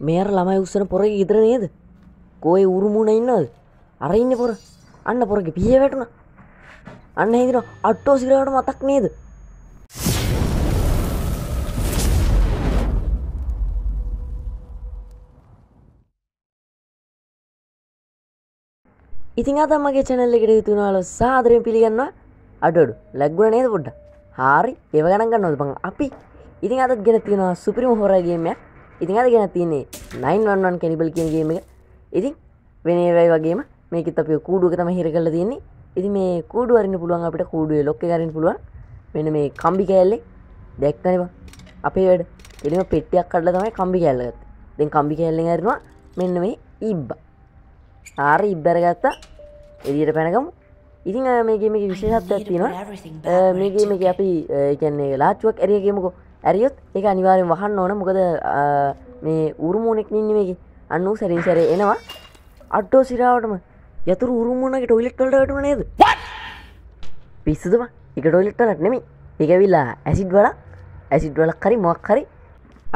මේර ළමයි උස්සන පොර ඉදර නේද කෝයි උරුමුණ ඉන්නද අරඉන්න පොර අන්න පොරග පිය වැටුණ අන්න හිදින අට්ටෝ සිරවට මතක් නේද ඉතින් අතමගේ චැනල්ල එකට යුතුනාල සාදරය පිළිගන්නවා අඩඩු ලැක්ගුණ නේද පොඩ්ඩ හාරි ඒව ගණන් ගන්න නොද බං අපි ඉතින් අතත් ගෙන තියෙනවා සුපිරිම හොරගේමයක් ඉතින් අද ගැන තින්නේ 911 කැනිබල් කියන ගේම එක. ඉතින් වෙන ඒවායි වගේම මේකත් අපි කූඩුවක තමයි හිර කරලා තියෙන්නේ. ඉතින් මේ කූඩුව අරින්න පුළුවන් අපිට කූඩුවේ ලොක් එක අරින්න පුළුවන්. මෙන්න මේ කම්බි කෑල්ලේ දැක්කනේ බං. අපේ වැඩ. එළිම පෙට්ටියක් කඩලා තමයි කම්බි කෑල්ල ගත්තේ. දැන් කම්බි කෑල්ලෙන් අරිනවා මෙන්න මේ ඉබ්බා. ආර ඉබ්බර ගත්තා. එළියට පැනගමු. ඉතින් මේගේ මේක විශේෂත්වයක් තියෙනවා. මේගේ මේක අපි කියන්නේ ලාච්චුවක් ඇරියගෙමුකෝ. ඇරියොත් ඒ අනිවාරෙන් වහන්න ඕන මොකද මේ උරුමූනෙක් නින්නමේ අන්න වූ සැරින් සැර එනවා අට්ටෝ සිරාවටම යතුර උරුමුණගේ ටොයිලෙක්ටල්ටටම නේද පිස්සතුම එක ටොයිලෙක්ටලට නෙමි එකවිල්ලා ඇසිඩ් වල ඇසිඩ් වල කරි මොක් හරි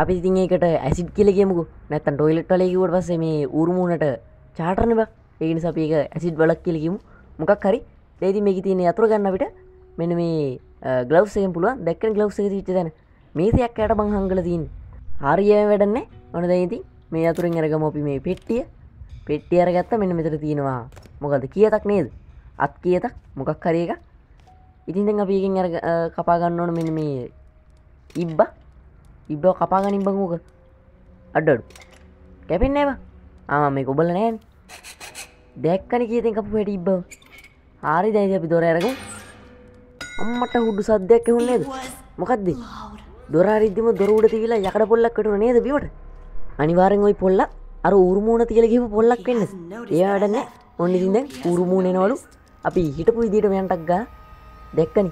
අපි ඉතින් ඒකට ඇසිඩ් කියලගෙමුකු නැත්තන් ටොයිලෙක්ටලයකිවට පස මේ උරුමුණට චාටරනබ ඒනි සපේක ඇසිඩ් වලක් කියලකිමු මොකක් හරි දේති මේක තියන අතුර ගන්නවිට මෙන මේ ගලව්සයෙන් පුළුව දැක්කන ගලව්සක විච තැන මේසයක් යට බං හංගලදීන් හරිය වැඩන්නේ ඕනදයිති මේ අතුරින් අරගම අපි මේ පෙට්ටිය පෙට්ටිය අරගත්ත මෙන්න මෙතර තියෙනවා මොකද කියතක් නේද අත් කියතක් මොකක් හරි එක ඉතින්ද අපිකින් අර කපාගන්න ඕන මෙන්න මේ ඉබ්බ ඉබ්බෝ කපාගනින් බංගෝක අඩඩු කැපෙන් ඒවා ආම මේ කොබල නෑන් දැක්කන කියතින් කපු වැට ඉබ්බ හරි දැයි අපි දොර ඇරක අම්මට හුඩු සද්දයක් ඇහුන්නේද මොකක්දී දොරරිදදිම දොරට තිවෙලා යකට පොල්ලක් කටන නේද බිවට අනිවාරෙන් ඔයි පොල්ල අර උරුමූුණ තියලකිම පොල්ලක් වෙන්න එයාටන ඔන්නසිද උරුමූණනවලු අපි හිටපු විදිට මෙයන්ටක්ග දැක්කන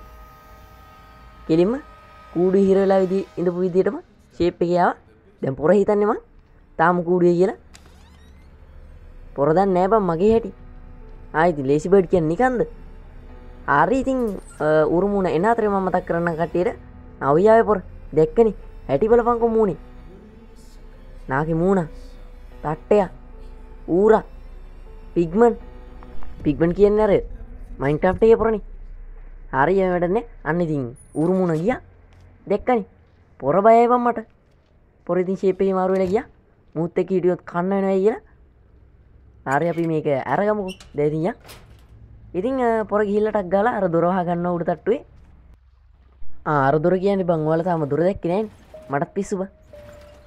කෙලින්ම කූඩු හිරලා විදි ඉඳපු විදිටම ශේප්පකයා දැම් පොර හිතන්නෙම තාම කූඩිය කියලා පොරදන්න නෑබම් මගේ හැටි ආයිති ලේසිබඩ් කිය නිකන්ද ආරීඉතිං උරුමුණ එනාතරම මතක් කරන්න කට්ටේට අවයාය පොර දෙක්කන හැටි බලපංකො මූුණේ නාකි මූුණ තට්ටය ඌර පිග්මන් පිග්මන් කියන්න අර මයින්ටප්ටය පොරණි හරිය වැඩන අන්න ඉතින් උරුමුණ ගිය දෙක්කනි පොර බයවන් මට පොරිතින් ශේපේ මාරුවල ගිය මුත්ත කීටියොත් කන්න වෙන කියලා ආරය අපි මේක ඇරගමකු දෙතිය ඉතිං පොර ගිල්ලටක් ගලා අර දොරහා ගන්න උඩ තට්ටුවේ ආරදුර කියන්න බංවල තම දුර දැක්කිනෑන් මටත් පිස්සුබ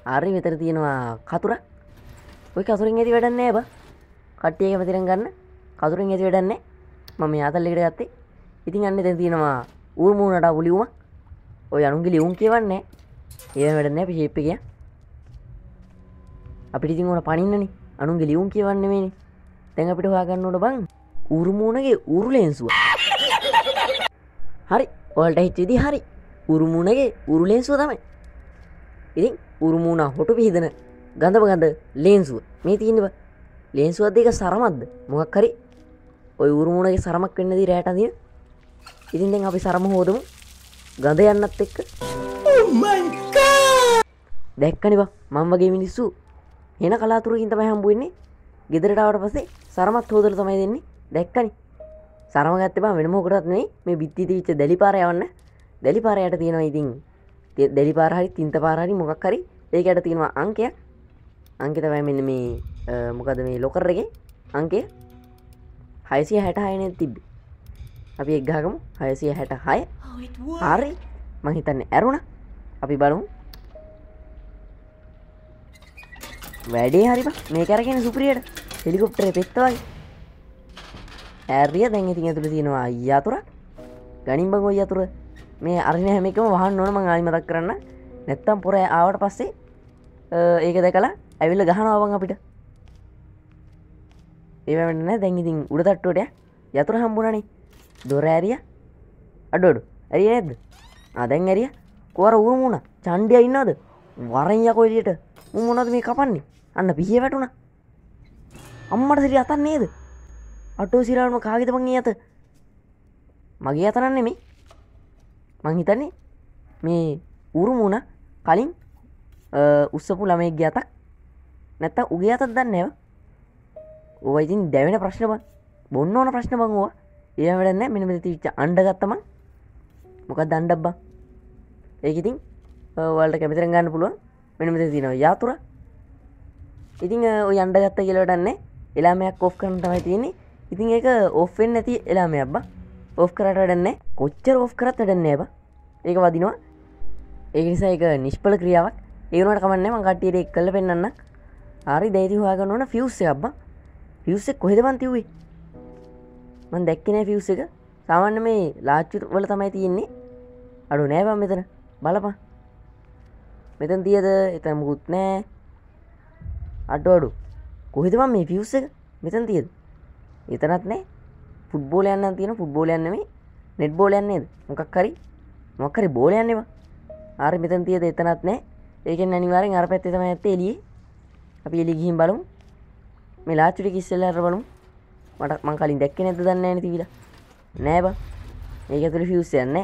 ආරි විතර තියෙනවා කතුර ඔයි කසුරින් ඇති වැඩන්න ඇබ කට්ටියක පතිරෙන් ගන්න කසුරින් ඇති වැඩන්නේ මම යාතල්ලෙට ගත්තේ ඉතින් අන්න තැ තියෙනවා ඌර්මූනට උලිවුම ඔය අනුන්ගේ ලිවුම් කියවන්නේ ඒ වැඩන්න අපි ශිප්ප කිය අපි ඉතින් ඕන පනින්නන අනුන්ගේ ලියුම් කියවන්න මේ තැන් අපිට හාගන්නට බං උරුමූනගේ උරුලෙන්සුව හරි ඔල්ට හිත්විදි හරි උරුමුණගේ උරුලේන්සුව තමයි ඉතින් උරුමුණ හොටු පිහිදන ගඳම ගඳ ලේන්සුව මේ තියන්නව ලේන්සුවත් දෙක සරමත්ද මොහක් හරි ඔය උරුමුණගේ සරමක් වෙන්නදී රෑටදිය ඉතින් දෙෙන් අපි සරම හෝදමු ගඳ යන්නත් එක්ක oh දැක්කනිවා මං වගේ මිනිස්සු හෙන කලාතුරකින් තම හම්බුවෙන්නේ ගෙදරටාවට පසේ සරමත් හෝදර තමයි දෙන්නේ දැක්කනි සරමගත්ත බා වෙනමෝකටත් මේ මේ බිත්ති තිච්ච දැලිපාරයවන්න දැලිපාරයට තියෙනවා ඉතින් දෙලිපාරහරි තින්ත පාරහරි මොකක් හරි ඒකට තියෙනවා අංකයක් අංකතවයි මෙන්න මේ මොකද මේ ලොකරගේ අංකය හයිසිය හැට හයන තිබ් අපි එක්ගාගමු හයසිය හැට හය oh, හරි මහිතන්න ඇරුණ අපි බලමු වැඩේ හරිම මේ කරගෙන සුපරියට හෙලිකොප්ටර පෙත්තවයි ඇරිය දැන් ඉතින් ඇතුළ තියෙනවා අයාතුර ගනින් බං ඔය අතුර මේ අරණ හැමිකම වහන් නොනම ආනිමතක් කරන්න නැත්තම් පොර ආවට පස්සේ ඒක දැකලා ඇවිල්ල ගහනවාවන් අපිට ඒවන්න දැන් ඉතින් උඩ තට්ටුවට යතුර හම්බුණනේ දොර ඇරිය අඩොඩු ඇරි ඇද අදැන් ඇරිය කොර උරුමුණ චන්්ඩිය ඉන්නද වරයකොයිලියට මුමොනද මේ කපන්නේ අන්න පිහිය වැටුණ අම්මට සිරි අතන්නේද අටෝ සිරාවම කාගෙත මගේ ඇත මගේ අතනන්න මේ මංහිතන්නේ මේ උරුමුණ කලින් උත්සපු ළමය ග්‍යතක් නැත්ත උගේ අතත් දන්නව ඔවයිතින් දැවෙන ප්‍රශ්නබ බොන්න ඕන ප්‍රශ්න බංවා ඒ වැඩන්න මෙනම තිච්ච අන්ඩගත්තම මොකක් දන්ඩබ්බා ඒකඉතින් වල්ට කැමිතර ගන්න පුළුවන් මෙනමත තිනව යාතුර ඉතිං ඔය අන්ඩගත්ත කියලවටන්නේ එලාමයක් කෝෆ් කරන තමයි තියන්නේ ඉතින් ඒක ඔෆෙන් නැති එලාම එබ ඔෆ් කරට වැඩන්නේ කොච්චර ඔෆ් කරත් වැඩන්නේ බ ඒක වදිනවා ඒනිසා එක නිෂ්පල ක්‍රියාවක් ඒවනට කමන්න මංකට්ටියට එක් කල පෙන්න්න හරි දැති හයාගන්න ඕන ෆියස්ස එබ ෆියස්සෙක් කොහෙදවන් තිවේ මන් දැක්කනෑ ෆියස් එක සාමන්න මේ ලාච්චුර වල තමයි තියෙන්නේ අඩු නෑබම් මෙතන බලපා මෙතන් තියද එතැමුකුත් නෑ අඩු අඩු කොහෙදවන් මේ ෆියස් එක මෙතන් තියද එතනත් නෑ පුද්බෝලයන්න තියෙන පුද්බෝලයන්න මේ නෙට් බෝලයන්නේද මොකක් හරි මොක්කරි බෝලයන්නවා ආර මෙතන් තියද එතනත් නෑ ඒකෙන් අනිවාරෙන් අර පැත්තම ඇත්ත එලිය අපි එලි ගිහින් බලමු මෙලාචුටි කිස්සල්ලර බලමු මට මං කලින් දැක්ක නැද දන්න ඇන තිවිලා නෑබ ඒක තුළ ෆියස් යන්න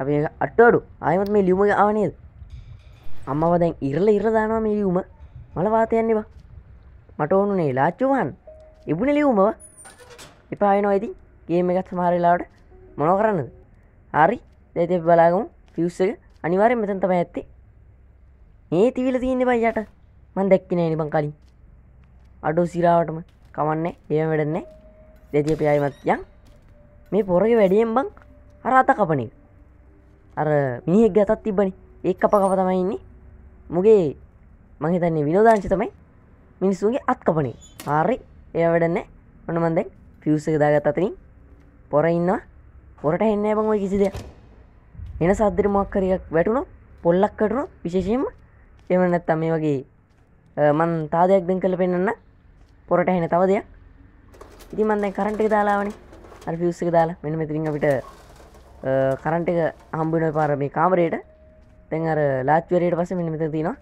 අපි අට්ටෝඩු අයමත් මේ ලියුම ආවනේද අම්මව දැන් ඉරල ඉරදානවා මේ ලියුම මලවාතයන්නවා මට ඕනුනේ ලාච්චුවන් එබුණ ලියුමව එපාවෙන ඇති ගේම එකත් සමහරලාට මොන කරන්නද හරි දැති බලාගමු ෆියස්සල් අනිවාරෙන් මෙතන්තම ඇත්තේ ඒ තිවිල තියන්න බයියට මන් දැක්කින නිබං කලින් අඩු සිරාවටම කමන්න ඒම වැඩන්නේ දෙතිය පියායිමත් යන් මේ පොරග වැඩියෙන් බං අරාත කපනේ අර මිනිහෙක් ගතත් තිබනි ඒ අප කප තමයින්නේ මුගේ මහිතන්නේ විනෝදාංශි තමයි මිනිස්සුන්ගේ අත් කපනේ ආරි එය වැඩන්නේ ඔනමන්දැක් ෆියස් එක දාගත් අතරින් පොර ඉන්නවා පොරට එන්න බං ඔය කිසිද එන සද්දර මොක්කර එකක් වැටුණු පොල්ලක් කටනු විශේෂයෙන්ම එමනත් තම වගේ මන් තාදයක් දෙන් කළ පෙන්න්න පොරට හෙන තව දෙයක් ඉති මන්දැ කරන්ට එක දාලාවනේ අර ෆියස් එක දාලා මෙන මෙතිරින් අපිට කරන්ට එක හම්බුන පාර මේ කාමරයට තැන් අර ලාච්වරයට පස මෙන මෙත තිනවා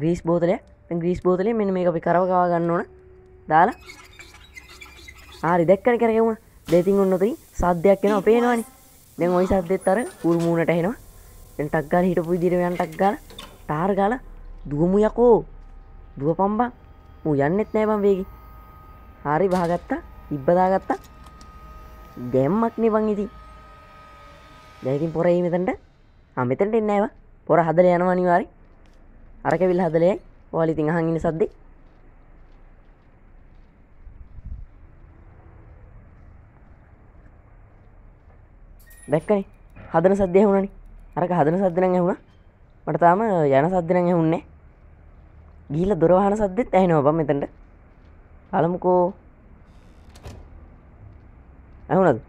ග්‍රීස් බෝතලය ග්‍රීස් බෝතලය මෙන මේ අපි කරවකාව ගන්න ඕන දාලා ආරි දැක්කන කරගෙම දෙතින් ඔන්නොතයි සද්‍යයක් කෙන පේනවානි දෙ ඔයි සද්දෙත් අර පුරමුණට හෙනවා ටක්ගල් හිටපු දිරවයන් ටක්ගල ටාර්ගල දුවමු යකෝ දුව පම්බා මූ යන්නෙත් නෑබම් වේගි හාරි බාගත්තා ඉබ්බදාගත්තා දැම්මක් නිබං ඉති දැකින් පොර ඒමතට අමතට එන්නෑව පොර හදල යනවනිවාරි අරකවිල් හදලයයි ඕලිතින් අහගිනි සද්දේ දැක්කනේ හදන සද්‍යය වුණනි අරක හදන සද්දන ඇහුුණ මට තාම යන සද්දන ඇහුන්නේ ගිහිල දොරවාහන සද්දෙත් ඇහෙන ඔබ මෙතට අලමුකෝ ඇහුනද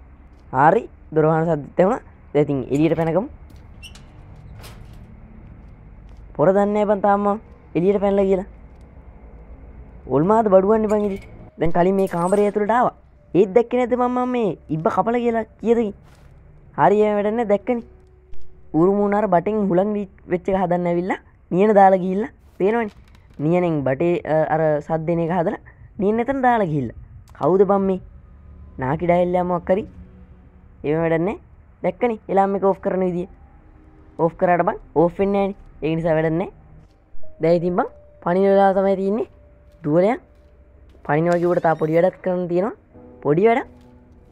හාරි දොරවාහන සද්දත වුණ දැතින් එලියට පැනකම් පොර දන්න බන් තාම එලියට පැල්ල කියලා ඔල්මාද බඩුවන්න පංගිරි දැන් කලින් මේ කාමරය ඇතුළට ආවා ඒත් දැක්කන ඇත මම මේ ඉබ්බ කපල කියලා කියදකි හරිය වැඩන්න දැක්කන උරුමුණර බටෙන් හුළන් වෙච්ච හදන්න විල්ලා නියන දාලා ගිල්ල පේනවනි නියනෙන් බටේ අර සද්දන එක හදර නියන එතන දාලා ගිල්ල කවුද බම් මේ නාකිඩයිල්ලමක්කරි එම වැඩන්නේ දැක්කන එලාම එක ඔෆ් කරන විදිිය ඔෆ් කරට බං ඕෆෙන්න්න ඒනිසා වැඩන්නේ දැයිතින් බං පනිවෙලා තමයි තියන්නේ දුවලයා පනිනෝකිවට තා පොඩි වැඩක් කරන තියෙනවා පොඩි වැඩ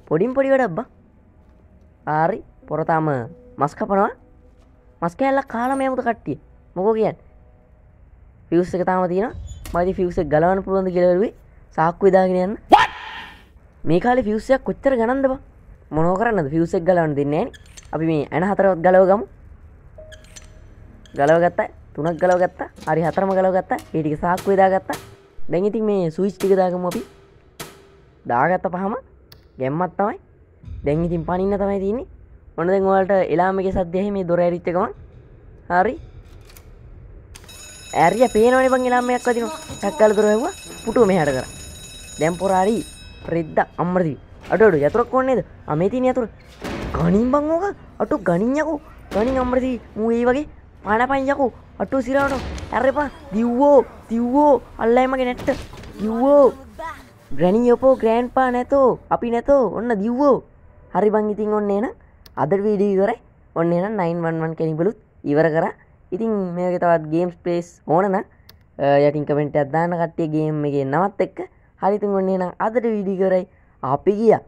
පොඩින් පොඩි වැඩක් බා ආරි පොරතාම මස් කපනවා මස් කෑල්ල කාලා මේමුත කට්ටිය මොකෝ කියන් ෆිවස් එක තාම තියෙන මදි ෆිවස ගලවන පුළුවන්ද කියලරුවේ සාක්කු විදාගෙන යන්න මේ කාලි ෆිවසයක් කොච්චර ගණන්ද බ මොනෝ කරන්නද ෆිවසෙක් ගලවන්න දෙන්නේ අපි මේ ඇන හතරවත් ගලව ගමු ගලව ගත්ත තුනක් ගලව ගත්තා හරි හතරම ගලව ගත්තා ඒටික සාක්කු වෙදා ගත්තා දැන් ඉතින් මේ සුවිස්්ටික දාගම අපි දාගත්ත පහම ගැම්මත් තමයි දැන් ඉතින් පනින්න තමයි තින්නේ ඔොනද ඔලට එලාමක සද්‍යහ මේ දොර ඇරිත්තකම හරි ඇරිය පේනවන බං එලාමයක් වතින සැක්කල් දොරවා පුටුව මෙහට කර දැම්පොරාරි ප්‍රෙද්ද අම්මරදී අටඩු යතුරක් කොන්නේද අමේතින යතුර ගනින් බංෝක අටු ගනින්යකෝ ගනින් අම්මරදී මූඒ වගේ පණ පංයකෝ අටු සිරවට ඇරපා දිව්වෝ තිව්වෝ අල්ලයිමගේ නැට්ට දිව්වෝ ග්‍රැනිියපෝ ග්‍රෑන්් පා නැතෝ අපි නැතෝ ඔන්න දිව්වෝ හරි බං ඉතින් ඔන්න එන අදර් වීඩීකර ඔන්න එන 911 කෙනිබලුත් ඉවර කර ඉතින් මේක තවත් ගේම්ස් පේස් ඕනන යටින් කමෙන්ට අදදාන කට්ටිය ගේම් එක නවත් එක්ක හරිතින් ඔන්නේ නම් අදට වීඩි කරයි අපි ගියා